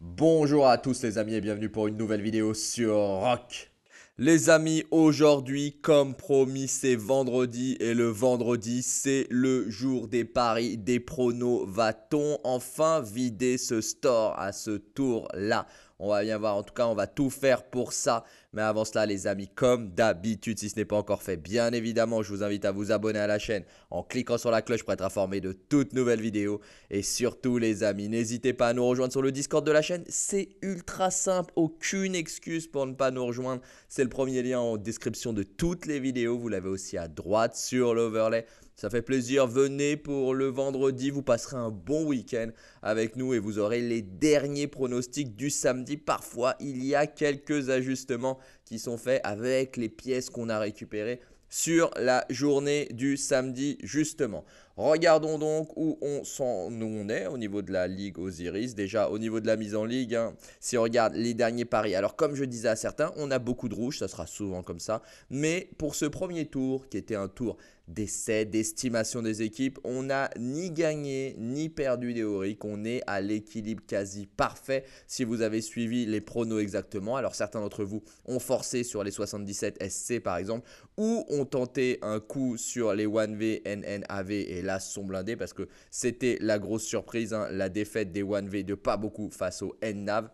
Bonjour à tous les amis et bienvenue pour une nouvelle vidéo sur Rock. Les amis, aujourd'hui, comme promis, c'est vendredi et le vendredi, c'est le jour des paris des pronos. Va-t-on enfin vider ce store à ce tour-là on va bien voir. En tout cas, on va tout faire pour ça. Mais avant cela, les amis, comme d'habitude, si ce n'est pas encore fait, bien évidemment, je vous invite à vous abonner à la chaîne en cliquant sur la cloche pour être informé de toutes nouvelles vidéos. Et surtout, les amis, n'hésitez pas à nous rejoindre sur le Discord de la chaîne. C'est ultra simple. Aucune excuse pour ne pas nous rejoindre. C'est le premier lien en description de toutes les vidéos. Vous l'avez aussi à droite sur l'overlay. Ça fait plaisir. Venez pour le vendredi. Vous passerez un bon week-end avec nous et vous aurez les derniers pronostics du samedi. Parfois, il y a quelques ajustements qui sont faits avec les pièces qu'on a récupérées sur la journée du samedi justement. Regardons donc où on, on, est au niveau de la Ligue Osiris. Déjà, au niveau de la mise en Ligue, hein, si on regarde les derniers paris, alors comme je disais à certains, on a beaucoup de rouges, ça sera souvent comme ça. Mais pour ce premier tour, qui était un tour d'essai, d'estimation des équipes. On n'a ni gagné ni perdu théoriquement. On est à l'équilibre quasi parfait si vous avez suivi les pronos exactement. Alors certains d'entre vous ont forcé sur les 77 SC par exemple ou ont tenté un coup sur les 1V, NNAV et et là, sont blindés parce que c'était la grosse surprise, hein, la défaite des 1V de pas beaucoup face au NNAV.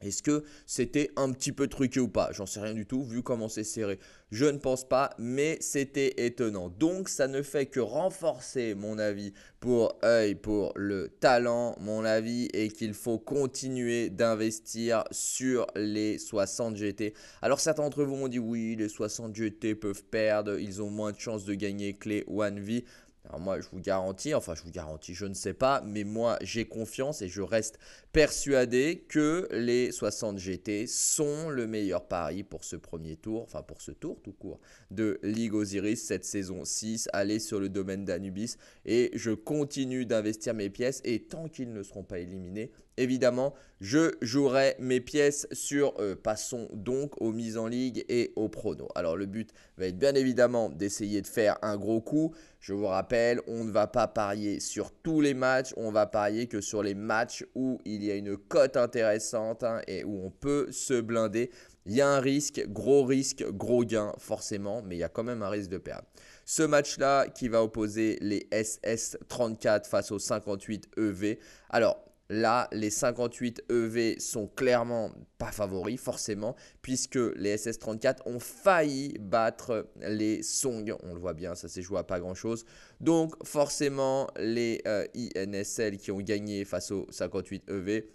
Est-ce que c'était un petit peu truqué ou pas J'en sais rien du tout, vu comment c'est serré. Je ne pense pas, mais c'était étonnant. Donc ça ne fait que renforcer mon avis pour œil, euh, pour le talent, mon avis, est qu'il faut continuer d'investir sur les 60 GT. Alors certains d'entre vous m'ont dit oui, les 60 GT peuvent perdre, ils ont moins de chances de gagner que les 1 V. Alors moi, je vous garantis, enfin je vous garantis, je ne sais pas, mais moi j'ai confiance et je reste persuadé que les 60 GT sont le meilleur pari pour ce premier tour, enfin pour ce tour tout court de Ligue Osiris cette saison 6. aller sur le domaine d'Anubis et je continue d'investir mes pièces et tant qu'ils ne seront pas éliminés, évidemment, je jouerai mes pièces sur, euh, passons donc aux mises en ligue et aux pronos. Alors le but va être bien évidemment d'essayer de faire un gros coup. Je vous rappelle, on ne va pas parier sur tous les matchs, on va parier que sur les matchs où il y a une cote intéressante hein, et où on peut se blinder. Il y a un risque, gros risque, gros gain forcément, mais il y a quand même un risque de perdre. Ce match-là qui va opposer les SS34 face aux 58 EV. Alors, Là, les 58 EV sont clairement pas favoris, forcément, puisque les SS34 ont failli battre les Song. On le voit bien, ça s'est joué à pas grand-chose. Donc, forcément, les euh, INSL qui ont gagné face aux 58 EV,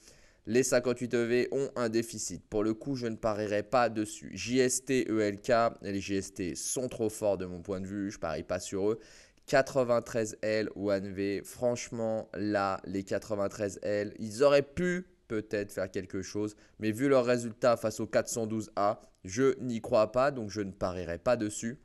les 58 EV ont un déficit. Pour le coup, je ne parierai pas dessus. JST, ELK, les JST sont trop forts de mon point de vue, je parie pas sur eux. 93L ou NV, franchement, là, les 93L, ils auraient pu peut-être faire quelque chose, mais vu leur résultat face au 412A, je n'y crois pas, donc je ne parierai pas dessus.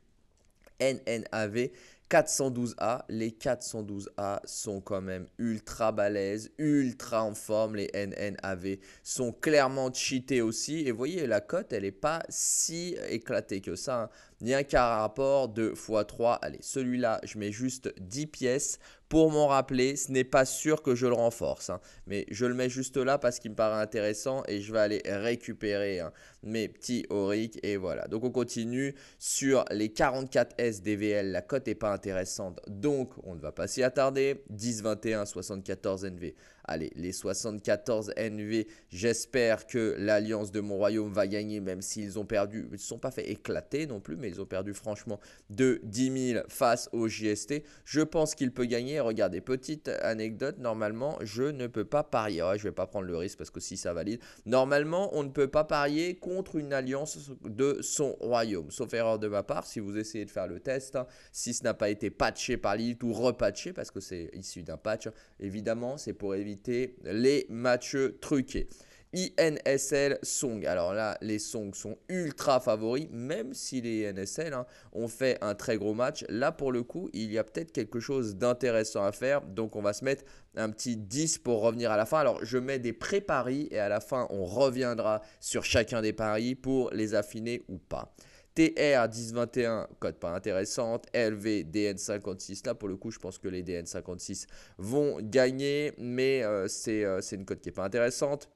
NNAV, 412A, les 412A sont quand même ultra balèzes, ultra en forme. Les NNAV sont clairement cheatés aussi. Et vous voyez, la cote, elle n'est pas si éclatée que ça. Hein un car rapport 2 x 3. Allez, celui-là, je mets juste 10 pièces pour m'en rappeler. Ce n'est pas sûr que je le renforce, hein. mais je le mets juste là parce qu'il me paraît intéressant et je vais aller récupérer hein, mes petits auric. Et voilà. Donc on continue sur les 44S DVL. La cote n'est pas intéressante, donc on ne va pas s'y attarder. 10, 21, 74 NV allez, les 74 NV. J'espère que l'alliance de mon royaume va gagner, même s'ils ont perdu. Ils ne sont pas fait éclater non plus, mais ils ont perdu franchement de 10 000 face au JST. Je pense qu'il peut gagner. Regardez, petite anecdote, normalement, je ne peux pas parier. je ne vais pas prendre le risque parce que si ça valide, normalement, on ne peut pas parier contre une alliance de son royaume. Sauf erreur de ma part, si vous essayez de faire le test, hein, si ce n'a pas été patché par l'île ou repatché, parce que c'est issu d'un patch, hein, évidemment, c'est pour éviter les matchs truqués. INSL Song. Alors là, les Song sont ultra favoris, même si les NSL hein, ont fait un très gros match. Là, pour le coup, il y a peut-être quelque chose d'intéressant à faire. Donc, on va se mettre un petit 10 pour revenir à la fin. Alors, je mets des pré-paris et à la fin, on reviendra sur chacun des paris pour les affiner ou pas. TR1021, code pas intéressante. LV DN56. Là, pour le coup, je pense que les DN56 vont gagner, mais euh, euh, c'est une code qui n'est pas intéressante.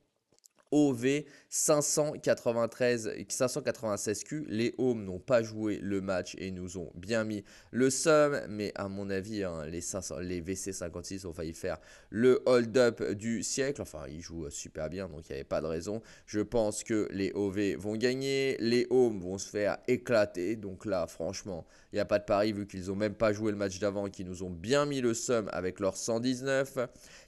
OV 593, 596Q. Les hommes n'ont pas joué le match et nous ont bien mis le sum. Mais à mon avis, hein, les, VC56 ont failli faire le hold-up du siècle. Enfin, ils jouent super bien, donc il n'y avait pas de raison. Je pense que les OV vont gagner. Les hommes vont se faire éclater. Donc là, franchement, il n'y a pas de pari vu qu'ils n'ont même pas joué le match d'avant, et qu'ils nous ont bien mis le sum avec leur 119.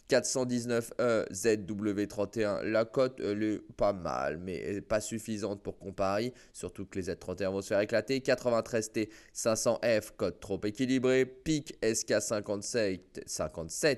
419 ezw ZW31, la cote, elle est pas mal, mais pas suffisante pour qu'on parie, surtout que les Z31 vont se faire éclater. 93T 500F, cote trop équilibrée. PIC SK57,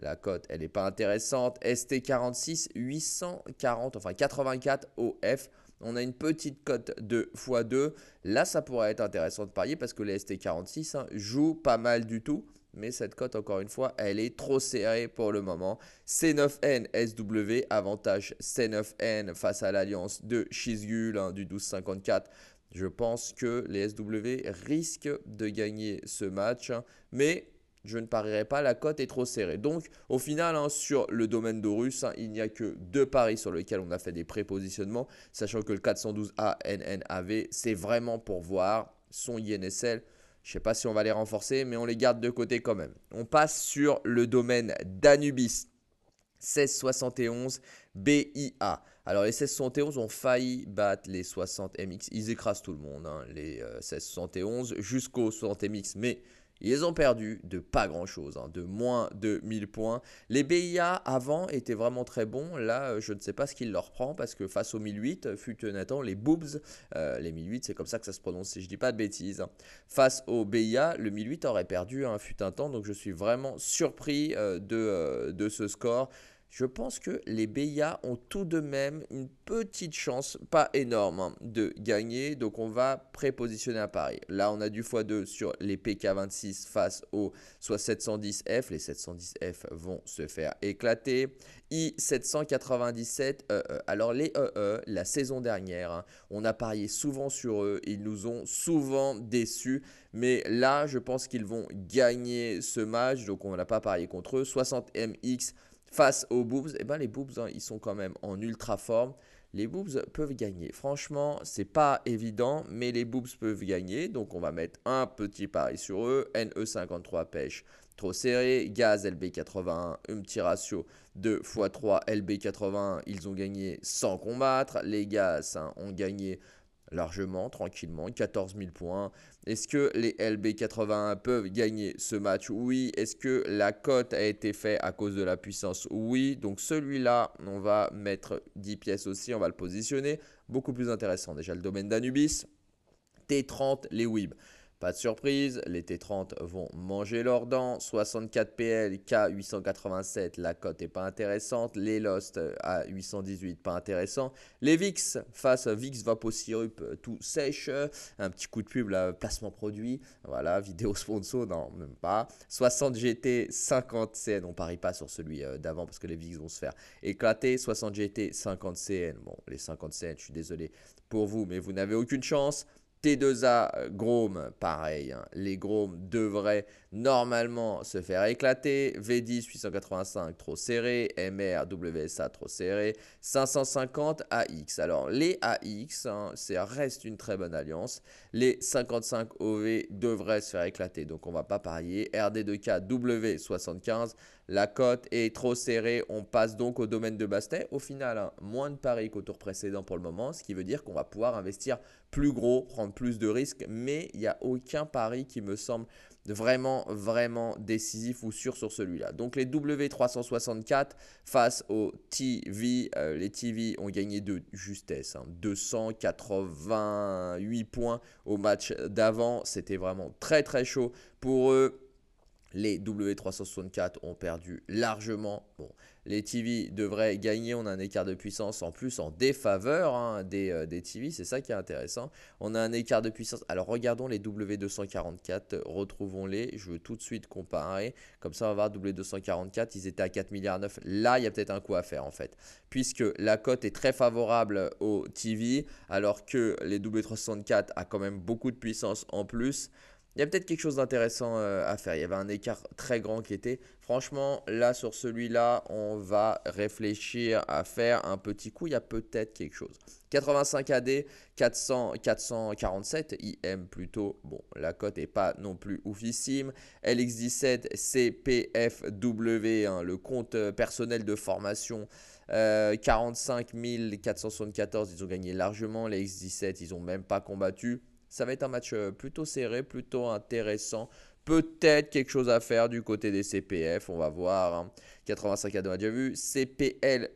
la cote, elle n'est pas intéressante. ST46, 840, enfin 84 OF. On a une petite cote de x2. Là, ça pourrait être intéressant de parier parce que les ST46 hein, jouent pas mal du tout mais cette cote, encore une fois, elle est trop serrée pour le moment. C9N SW, avantage C9N face à l'alliance de Shizgul hein, du du 54 Je pense que les SW risquent de gagner ce match, hein, mais je ne parierai pas, la cote est trop serrée. Donc, au final, hein, sur le domaine d'Horus, il n'y a que deux paris sur lesquels on a fait des prépositionnements, sachant que le 412 NNAV, c'est vraiment pour voir son INSL je ne sais pas si on va les renforcer, mais on les garde de côté quand même. On passe sur le domaine d'Anubis. 1671 BIA. Alors les 1671 ont failli battre les 60 MX. Ils écrasent tout le monde, hein, les 1671 euh, jusqu'au 60 MX. Mais ils ont perdu de pas grand-chose, hein, de moins de 1000 points. Les BIA avant étaient vraiment très bons. Là, euh, je ne sais pas ce qu'il leur prend parce que face aux 1008, euh, fut un temps, les Boobs, euh, les 1008, c'est comme ça que ça se prononce si je dis pas de bêtises. Hein. Face aux BIA, le 1008 aurait perdu hein, fut un temps. Donc je suis vraiment surpris de, de ce score je pense que les BIA ont tout de même une petite chance, pas énorme, hein, de gagner. Donc on va prépositionner un pari. Là, on a du x2 sur les PK26 face aux 710F. Les 710F vont se faire éclater. I797, euh, e. alors les EE, e, la saison dernière, hein, on a parié souvent sur eux. Ils nous ont souvent déçus. Mais là, je pense qu'ils vont gagner ce match. Donc on n'a pas parié contre eux. 60MX face aux boobs, eh ben les boobs, hein, ils sont quand même en ultra forme. Les boobs peuvent gagner. Franchement, c'est pas évident, mais les boobs peuvent gagner. Donc, on va mettre un petit pari sur eux. NE53 pêche trop serré. Gaz LB81, un petit ratio 2 x 3 LB81. Ils ont gagné sans combattre. Les gaz hein, ont gagné largement, tranquillement, 14 000 points. Est-ce que les LB81 peuvent gagner ce match Oui. Est-ce que la cote a été faite à cause de la puissance Oui. Donc celui-là, on va mettre 10 pièces aussi, on va le positionner. Beaucoup plus intéressant déjà le domaine d'Anubis. T30, les WIB. Pas de surprise, les T30 vont manger leurs dents. 64 PL, K887, la cote est pas intéressante. Les Lost à 818, pas intéressant. Les VIX face à VIX syrup tout sèche. Un petit coup de pub, là, placement produit. Voilà, vidéo sponsor, non, même pas. 60 GT, 50 CN. On parie pas sur celui euh, d'avant parce que les VIX vont se faire éclater. 60 GT, 50 CN. Bon, les 50 CN, je suis désolé pour vous, mais vous n'avez aucune chance. T2A Grom, pareil, hein. les Grom devraient normalement se faire éclater. V10 885 trop serré, MR WSA trop serré, 550 AX. Alors les AX, ça hein, reste une très bonne alliance. Les 55 OV devraient se faire éclater, donc on va pas parier. RD2K W75 la cote est trop serrée, on passe donc au domaine de Bastet. Au final, hein, moins de paris qu'au tour précédent pour le moment, ce qui veut dire qu'on va pouvoir investir plus gros, prendre plus de risques, mais il n'y a aucun pari qui me semble vraiment, vraiment décisif ou sûr sur celui-là. Donc les W364 face aux TV, euh, les TV ont gagné de justesse, 288 hein. points au match d'avant, c'était vraiment très très chaud pour eux. Les W364 ont perdu largement. Bon, les TV devraient gagner. On a un écart de puissance en plus en défaveur hein, des, euh, TV. C'est ça qui est intéressant. On a un écart de puissance. Alors regardons les W244. Retrouvons-les. Je veux tout de suite comparer. Comme ça, on va voir W244. Ils étaient à 4,9 milliards Là, il y a peut-être un coup à faire en fait. Puisque la cote est très favorable aux TV. Alors que les W364 a quand même beaucoup de puissance en plus il y a peut-être quelque chose d'intéressant euh, à faire. Il y avait un écart très grand qui était. Franchement, là, sur celui-là, on va réfléchir à faire un petit coup. Il y a peut-être quelque chose. 85 AD, 400, 447 IM plutôt. Bon, la cote n'est pas non plus oufissime. LX17, CPFW, le compte euh, personnel de formation. 45 euh, 474, ils ont gagné largement. Les X17, ils n'ont même pas combattu. Ça va être un match euh, plutôt serré, plutôt intéressant. Peut-être quelque chose à faire du côté des CPF, on va voir. Hein. 85 à on a déjà vu. CPLW,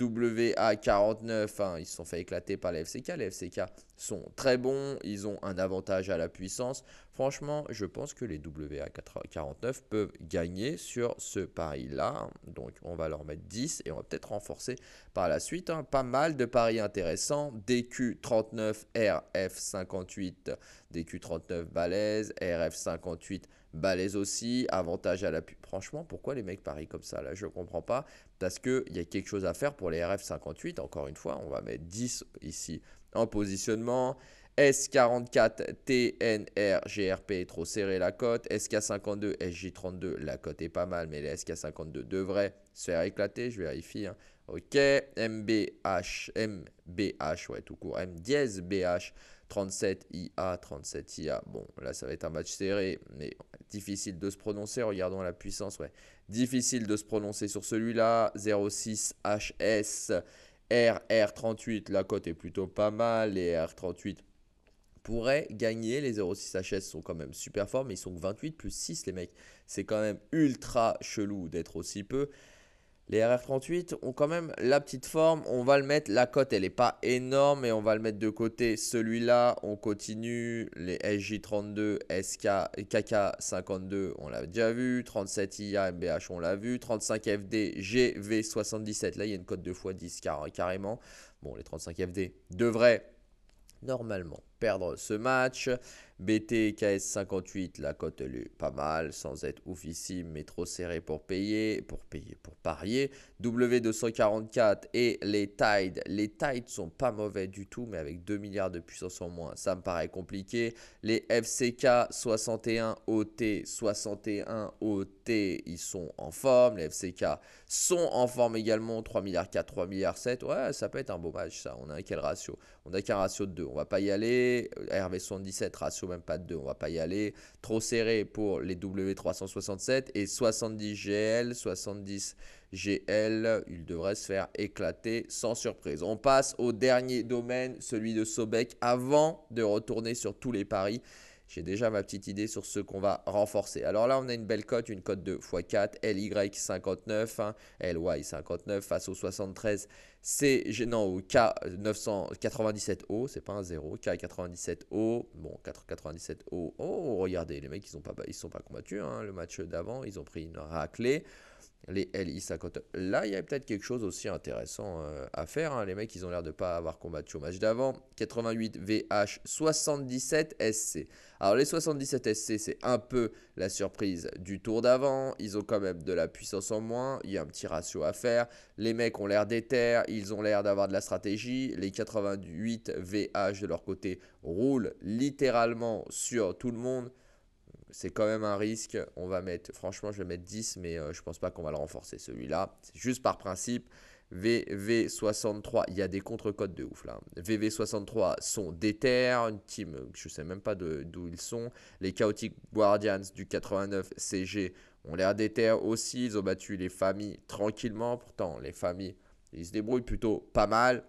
WA 49, ils se sont fait éclater par les FCK. Les FCK sont très bons, ils ont un avantage à la puissance. Franchement, je pense que les WA49 peuvent gagner sur ce pari-là. Donc, on va leur mettre 10 et on va peut-être renforcer par la suite. Hein. Pas mal de paris intéressants. DQ39, RF58, DQ39 balèze, RF58 balèze aussi, avantage à la l'appui. Franchement, pourquoi les mecs parient comme ça Là, je ne comprends pas. Parce qu'il y a quelque chose à faire pour les RF58. Encore une fois, on va mettre 10 ici en positionnement. S44 est trop serré la cote. SK52 SJ32 la cote est pas mal, mais les SK52 devraient se faire éclater. Je vérifie. Hein. Ok. MBH, MBH, ouais, tout court. M 10 BH 37IA, 37IA. Bon, là, ça va être un match serré, mais difficile de se prononcer. Regardons la puissance, ouais. Difficile de se prononcer sur celui-là. 06HS. RR38, la cote est plutôt pas mal. Les R38 pourrait gagner. Les 0,6 HS sont quand même super forts, mais ils sont que 28 plus 6, les mecs. C'est quand même ultra chelou d'être aussi peu. Les RR38 ont quand même la petite forme. On va le mettre. La cote, elle n'est pas énorme. Et on va le mettre de côté. Celui-là, on continue. Les SJ32, SK, KK52, on l'a déjà vu. 37IA, MBH, on l'a vu. 35FD, GV77. Là, il y a une cote de x10 carrément. Bon, les 35FD devraient normalement perdre ce match. BTKS 58, la cote est pas mal, sans être oufissime, mais trop serré pour payer, pour payer, pour parier. W244 et les Tides. Les Tides sont pas mauvais du tout, mais avec 2 milliards de puissance en moins, ça me paraît compliqué. Les FCK 61 OT, 61 OT, ils sont en forme. Les FCK sont en forme également, 3 milliards 4, 3 milliards 7. Ouais, ça peut être un beau match, ça. On a quel ratio On a qu'un ratio de 2. On va pas y aller. RV77, ratio pas de 2, on va pas y aller. Trop serré pour les W367 et 70 GL, 70 GL, il devrait se faire éclater sans surprise. On passe au dernier domaine, celui de Sobek, avant de retourner sur tous les paris. J'ai déjà ma petite idée sur ce qu'on va renforcer. Alors là, on a une belle cote, une cote de x4, LY 59, LY 59 face au 73, C'est non, au K997O, c'est pas un 0, K97O, bon, 97O, oh, regardez, les mecs, ils ne sont pas combattus, hein, le match d'avant, ils ont pris une raclée les LI50. Là, il y a peut-être quelque chose aussi intéressant euh, à faire. Hein. Les mecs, ils ont l'air de ne pas avoir combattu au match d'avant. 88 VH, 77 SC. Alors, les 77 SC, c'est un peu la surprise du tour d'avant. Ils ont quand même de la puissance en moins. Il y a un petit ratio à faire. Les mecs ont l'air d'éther. Ils ont l'air d'avoir de la stratégie. Les 88 VH de leur côté roulent littéralement sur tout le monde c'est quand même un risque. On va mettre, franchement, je vais mettre 10, mais je euh, je pense pas qu'on va le renforcer celui-là. C'est juste par principe. VV63, il y a des contre-codes de ouf là. VV63 sont déter, une team, je sais même pas d'où ils sont. Les Chaotic Guardians du 89 CG ont l'air déter aussi. Ils ont battu les familles tranquillement. Pourtant, les familles, ils se débrouillent plutôt pas mal.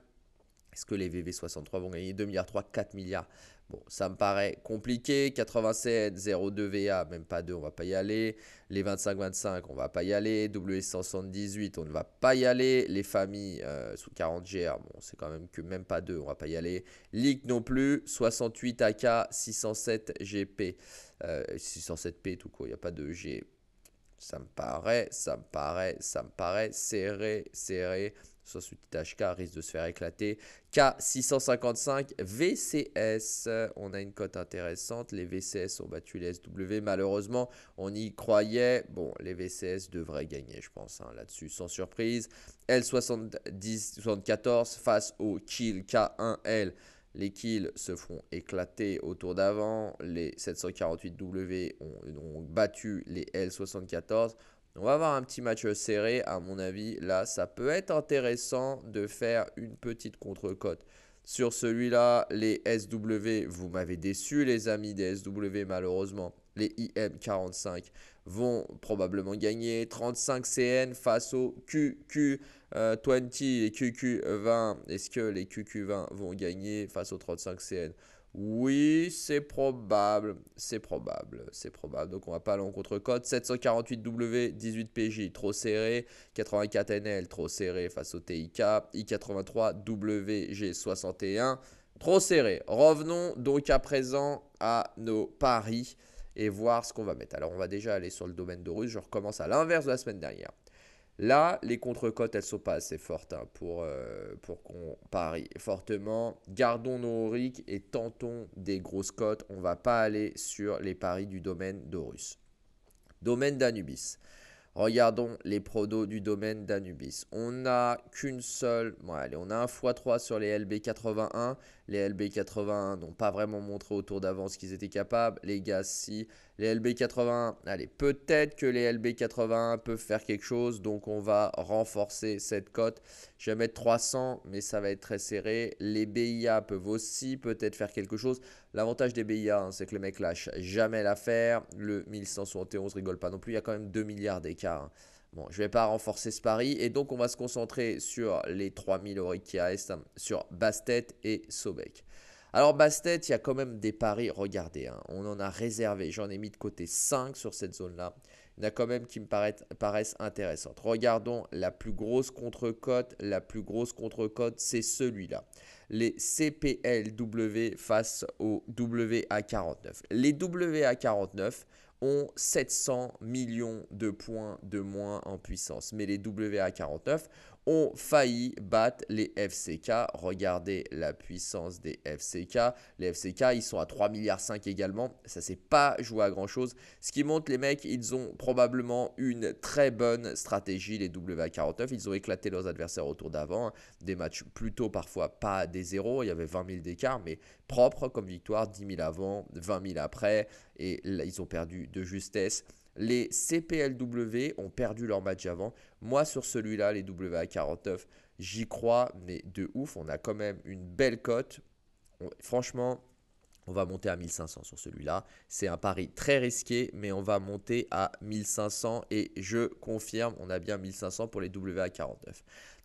Est-ce que les VV63 vont gagner 2 milliards 3, 4 milliards Bon, ça me paraît compliqué. 87, 0,2 VA, même pas 2, on va pas y aller. Les 25-25, on va pas y aller. W178, on ne va pas y aller. Les familles euh, sous 40 GR, bon, c'est quand même que même pas 2, on va pas y aller. Ligue non plus, 68 AK, 607 GP. 607P tout court, il n'y a pas de G. Ça me paraît, ça me paraît, ça me paraît serré, serré soit sous petit risque de se faire éclater. K655 VCS, on a une cote intéressante. Les VCS ont battu les SW. Malheureusement, on y croyait. Bon, les VCS devraient gagner, je pense, hein, là-dessus, sans surprise. L74 face au Kill K1L. Les kills se font éclater au tour d'avant. Les 748W ont, ont battu les L74. On va avoir un petit match serré, à mon avis. Là, ça peut être intéressant de faire une petite contre-cote. Sur celui-là, les SW, vous m'avez déçu les amis des SW malheureusement. Les IM45 vont probablement gagner. 35 CN face au QQ20, euh, et QQ20. Est-ce que les QQ20 vont gagner face aux 35 CN oui, c'est probable, c'est probable, c'est probable. Donc on va pas aller en contre-code. 748W, 18PJ, trop serré. 84NL, trop serré face au TIK. I83WG61, trop serré. Revenons donc à présent à nos paris et voir ce qu'on va mettre. Alors on va déjà aller sur le domaine de Russe. Je recommence à l'inverse de la semaine dernière. Là, les contre-cotes, elles ne sont pas assez fortes hein, pour, euh, pour qu'on parie fortement. Gardons nos RIC et tentons des grosses cotes. On ne va pas aller sur les paris du domaine d'Horus. Domaine d'Anubis. Regardons les prodos du domaine d'Anubis. On n'a qu'une seule. allez, on a un x3 sur les LB81. Les LB81 n'ont pas vraiment montré autour d'avance ce qu'ils étaient capables. Les gars, si. Les LB81, allez, peut-être que les LB81 peuvent faire quelque chose. Donc, on va renforcer cette cote. Je vais mettre 300, mais ça va être très serré. Les BIA peuvent aussi peut-être faire quelque chose. L'avantage des BIA, hein, c'est que le mec lâche jamais l'affaire. Le 1171 rigole pas non plus. Il y a quand même 2 milliards d'écart. Hein. Bon, je vais pas renforcer ce pari. Et donc, on va se concentrer sur les 3000 euros qui restent, hein, sur Bastet et Sobek. Alors, Bastet, il y a quand même des paris. Regardez, on en a réservé. J'en ai mis de côté 5 sur cette zone-là. Il y en a quand même qui me paraissent, paraissent intéressantes. Regardons la plus grosse contre-cote. La plus grosse contre-cote, c'est celui-là. Les CPLW face aux WA49. Les WA49 ont 700 millions de points de moins en puissance. Mais les WA49 ont failli battre les FCK. Regardez la puissance des FCK. Les FCK, ils sont à 3,5 milliards également. Ça s'est pas joué à grand chose. Ce qui montre, les mecs, ils ont probablement une très bonne stratégie, les WA49. Ils ont éclaté leurs adversaires autour d'avant. Hein. Des matchs plutôt parfois pas des zéros. Il y avait 20 000 d'écart, mais propre comme victoire. 10 000 avant, 20 000 après. Et ils ont perdu de justesse. Les CPLW ont perdu leur match avant. Moi, sur celui-là, les WA 49, j'y crois, mais de ouf. On a quand même une belle cote. franchement, on va monter à 1500 sur celui-là. C'est un pari très risqué, mais on va monter à 1500 et je confirme, on a bien 1500 pour les WA49.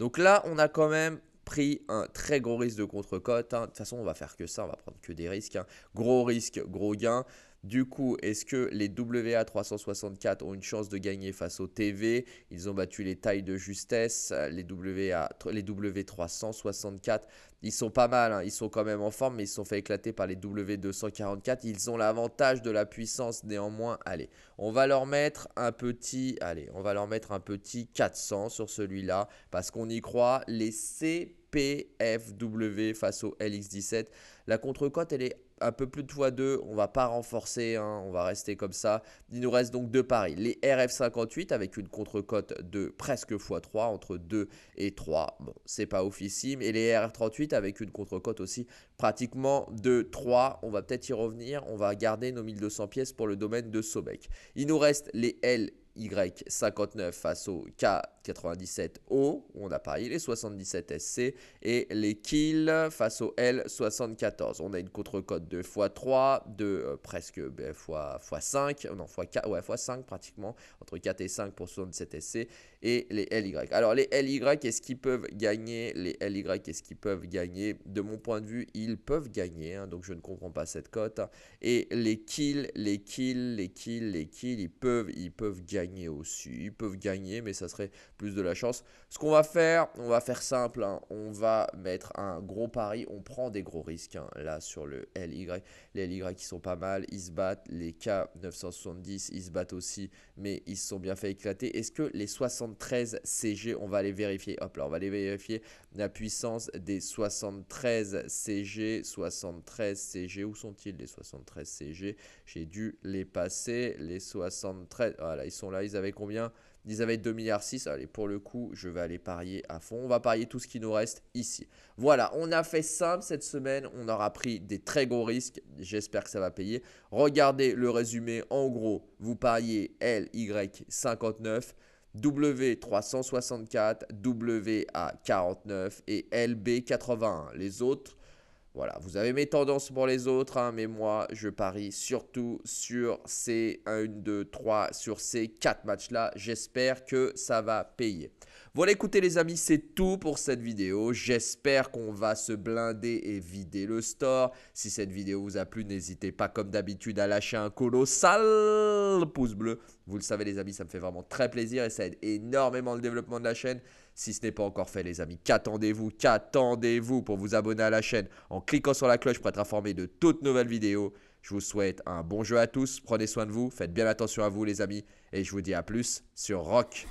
Donc là, on a quand même pris un très gros risque de contre-cote. Hein. De toute façon, on va faire que ça, on va prendre que des risques. Hein. Gros risque, gros gain. Du coup, est-ce que les WA 364 ont une chance de gagner face au TV Ils ont battu les tailles de justesse, euh, les, WA, les W364. Ils sont pas mal, hein. ils sont quand même en forme, mais ils se sont fait éclater par les W244. Ils ont l'avantage de la puissance néanmoins. Allez, on va leur mettre un petit, allez, on va leur mettre un petit 400 sur celui-là parce qu'on y croit. Les CPFW face au LX17, la contre-cote elle est un peu plus de fois 2 On va pas renforcer, hein, on va rester comme ça. Il nous reste donc deux paris. Les RF58 avec une contre-cote de presque x3, entre 2 et 3. Bon, c'est pas officime. Et les RF38 avec une contre-cote aussi pratiquement de 3. On va peut-être y revenir. On va garder nos 1200 pièces pour le domaine de Sobek. Il nous reste les L y59 face au K97O, on a parié les 77 SC, et les kills face au L74. On a une contre-cote de x3, de euh, presque x, ben, 5 non, x4, x5 pratiquement, entre 4 et 5 pour 77 SC, et les LY. Alors les LY, est-ce qu'ils peuvent gagner Les LY, est-ce qu'ils peuvent gagner De mon point de vue, ils peuvent gagner, hein, donc je ne comprends pas cette cote. Et les kills, les kills, les kills, les kills, ils peuvent, ils peuvent gagner aussi. Ils peuvent gagner, mais ça serait plus de la chance. Ce qu'on va faire, on va faire simple, hein. on va mettre un gros pari, on prend des gros risques hein, là sur le LY. Les LY qui sont pas mal, ils se battent, les K970, ils se battent aussi, mais ils se sont bien fait éclater. Est-ce que les 60 73 CG. On va aller vérifier. Hop là, on va aller vérifier la puissance des 73 CG. 73 CG. Où sont-ils les 73 CG J'ai dû les passer. Les 73. Voilà, ils sont là. Ils avaient combien ils avaient 2 milliards Allez, pour le coup, je vais aller parier à fond. On va parier tout ce qui nous reste ici. Voilà, on a fait simple cette semaine. On aura pris des très gros risques. J'espère que ça va payer. Regardez le résumé. En gros, vous pariez LY59. W364, WA49 et LB81. Les autres, voilà, vous avez mes tendances pour les autres, hein, mais moi, je parie surtout sur ces 1, 2, 3, sur ces 4 matchs-là. J'espère que ça va payer. Voilà, écoutez les amis, c'est tout pour cette vidéo. J'espère qu'on va se blinder et vider le store. Si cette vidéo vous a plu, n'hésitez pas comme d'habitude à lâcher un colossal pouce bleu. Vous le savez les amis, ça me fait vraiment très plaisir et ça aide énormément le développement de la chaîne. Si ce n'est pas encore fait les amis, qu'attendez-vous Qu'attendez-vous pour vous abonner à la chaîne en cliquant sur la cloche pour être informé de toutes nouvelles vidéos. Je vous souhaite un bon jeu à tous, prenez soin de vous, faites bien attention à vous les amis, et je vous dis à plus sur Rock.